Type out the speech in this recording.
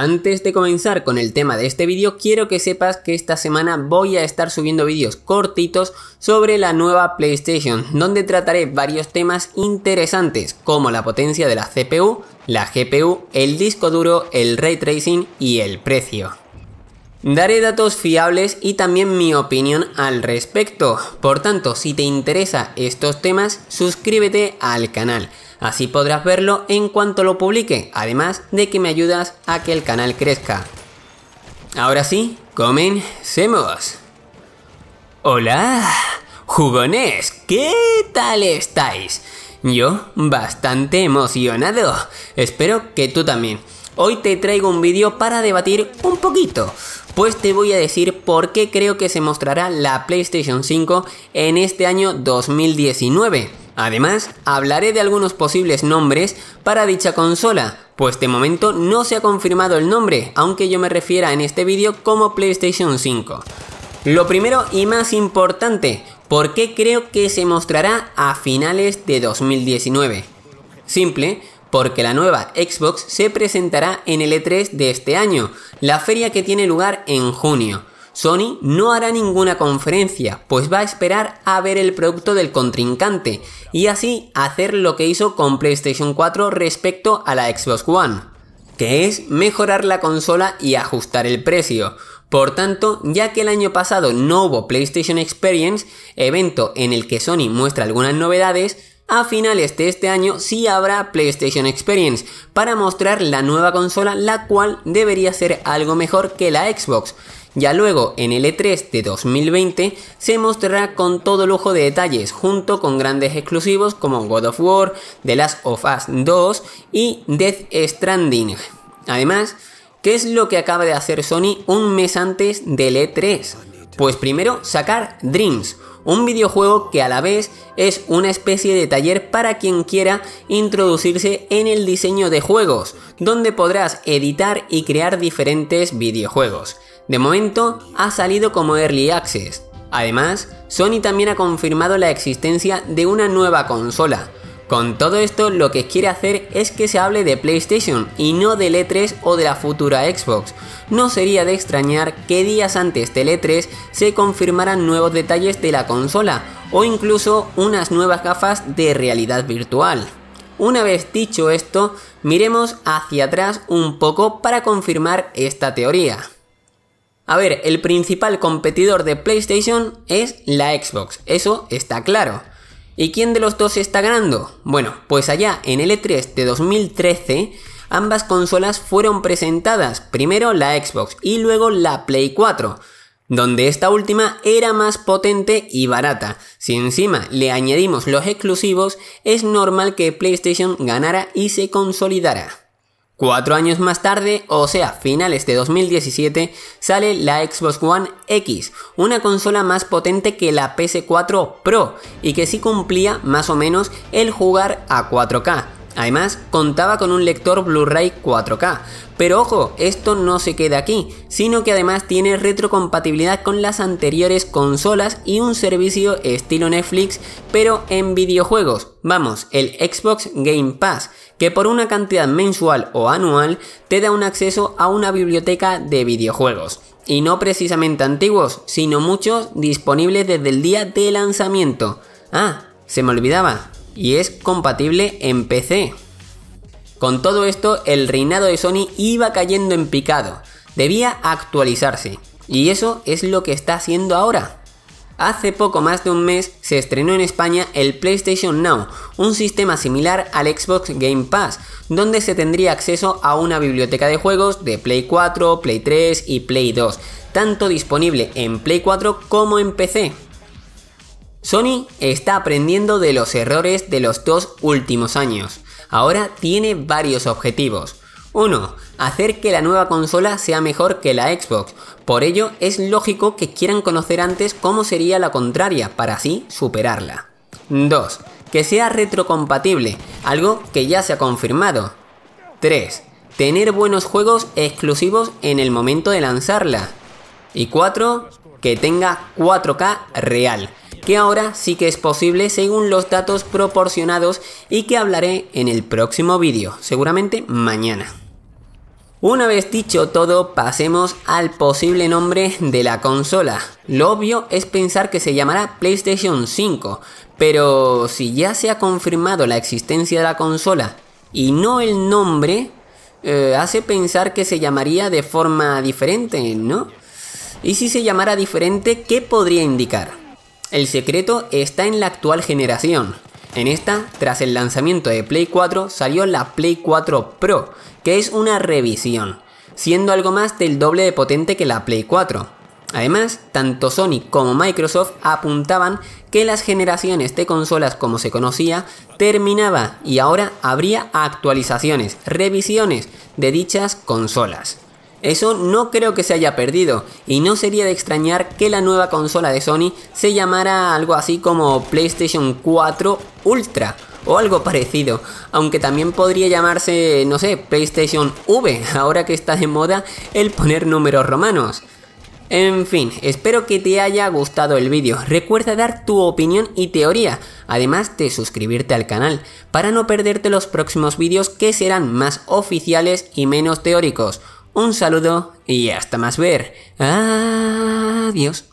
Antes de comenzar con el tema de este vídeo, quiero que sepas que esta semana voy a estar subiendo vídeos cortitos sobre la nueva PlayStation, donde trataré varios temas interesantes como la potencia de la CPU, la GPU, el disco duro, el ray tracing y el precio. Daré datos fiables y también mi opinión al respecto. Por tanto, si te interesa estos temas, suscríbete al canal. Así podrás verlo en cuanto lo publique, además de que me ayudas a que el canal crezca. Ahora sí, comencemos. Hola, jugones, ¿qué tal estáis? Yo bastante emocionado. Espero que tú también. Hoy te traigo un vídeo para debatir un poquito, pues te voy a decir por qué creo que se mostrará la PlayStation 5 en este año 2019. Además, hablaré de algunos posibles nombres para dicha consola, pues de momento no se ha confirmado el nombre, aunque yo me refiera en este vídeo como PlayStation 5. Lo primero y más importante, ¿por qué creo que se mostrará a finales de 2019? Simple, porque la nueva Xbox se presentará en el E3 de este año, la feria que tiene lugar en junio. Sony no hará ninguna conferencia, pues va a esperar a ver el producto del contrincante y así hacer lo que hizo con PlayStation 4 respecto a la Xbox One, que es mejorar la consola y ajustar el precio. Por tanto, ya que el año pasado no hubo PlayStation Experience, evento en el que Sony muestra algunas novedades, a finales de este año sí habrá PlayStation Experience para mostrar la nueva consola, la cual debería ser algo mejor que la Xbox. Ya luego, en el E3 de 2020, se mostrará con todo lujo de detalles, junto con grandes exclusivos como God of War, The Last of Us 2 y Death Stranding. Además, ¿qué es lo que acaba de hacer Sony un mes antes del E3? Pues primero sacar Dreams, un videojuego que a la vez es una especie de taller para quien quiera introducirse en el diseño de juegos, donde podrás editar y crear diferentes videojuegos. De momento ha salido como Early Access. Además, Sony también ha confirmado la existencia de una nueva consola, con todo esto lo que quiere hacer es que se hable de PlayStation y no de E3 o de la futura Xbox. No sería de extrañar que días antes del E3 se confirmaran nuevos detalles de la consola o incluso unas nuevas gafas de realidad virtual. Una vez dicho esto, miremos hacia atrás un poco para confirmar esta teoría. A ver, el principal competidor de PlayStation es la Xbox, eso está claro. ¿Y quién de los dos está ganando? Bueno, pues allá en el E3 de 2013 ambas consolas fueron presentadas, primero la Xbox y luego la Play 4, donde esta última era más potente y barata. Si encima le añadimos los exclusivos, es normal que PlayStation ganara y se consolidara. Cuatro años más tarde, o sea, finales de 2017, sale la Xbox One X, una consola más potente que la PS4 Pro y que sí cumplía más o menos el jugar a 4K. Además, contaba con un lector Blu-ray 4K. Pero ojo, esto no se queda aquí, sino que además tiene retrocompatibilidad con las anteriores consolas y un servicio estilo Netflix, pero en videojuegos. Vamos, el Xbox Game Pass que por una cantidad mensual o anual te da un acceso a una biblioteca de videojuegos, y no precisamente antiguos, sino muchos disponibles desde el día de lanzamiento. Ah, se me olvidaba, y es compatible en PC. Con todo esto, el reinado de Sony iba cayendo en picado, debía actualizarse, y eso es lo que está haciendo ahora. Hace poco más de un mes se estrenó en España el PlayStation Now, un sistema similar al Xbox Game Pass, donde se tendría acceso a una biblioteca de juegos de Play 4, Play 3 y Play 2, tanto disponible en Play 4 como en PC. Sony está aprendiendo de los errores de los dos últimos años. Ahora tiene varios objetivos 1. Hacer que la nueva consola sea mejor que la Xbox. Por ello, es lógico que quieran conocer antes cómo sería la contraria para así superarla. 2. Que sea retrocompatible, algo que ya se ha confirmado. 3. Tener buenos juegos exclusivos en el momento de lanzarla. Y 4. Que tenga 4K real, que ahora sí que es posible según los datos proporcionados y que hablaré en el próximo vídeo, seguramente mañana. Una vez dicho todo, pasemos al posible nombre de la consola. Lo obvio es pensar que se llamará PlayStation 5, pero si ya se ha confirmado la existencia de la consola y no el nombre, eh, hace pensar que se llamaría de forma diferente, ¿no? Y si se llamara diferente, ¿qué podría indicar? El secreto está en la actual generación, en esta, tras el lanzamiento de Play 4, salió la Play 4 Pro, que es una revisión, siendo algo más del doble de potente que la Play 4. Además, tanto Sony como Microsoft apuntaban que las generaciones de consolas como se conocía terminaba y ahora habría actualizaciones, revisiones de dichas consolas. Eso no creo que se haya perdido, y no sería de extrañar que la nueva consola de Sony se llamara algo así como PlayStation 4 Ultra o algo parecido, aunque también podría llamarse, no sé, PlayStation V, ahora que está de moda el poner números romanos. En fin, espero que te haya gustado el vídeo. Recuerda dar tu opinión y teoría, además de suscribirte al canal, para no perderte los próximos vídeos que serán más oficiales y menos teóricos. Un saludo y hasta más ver. Adiós.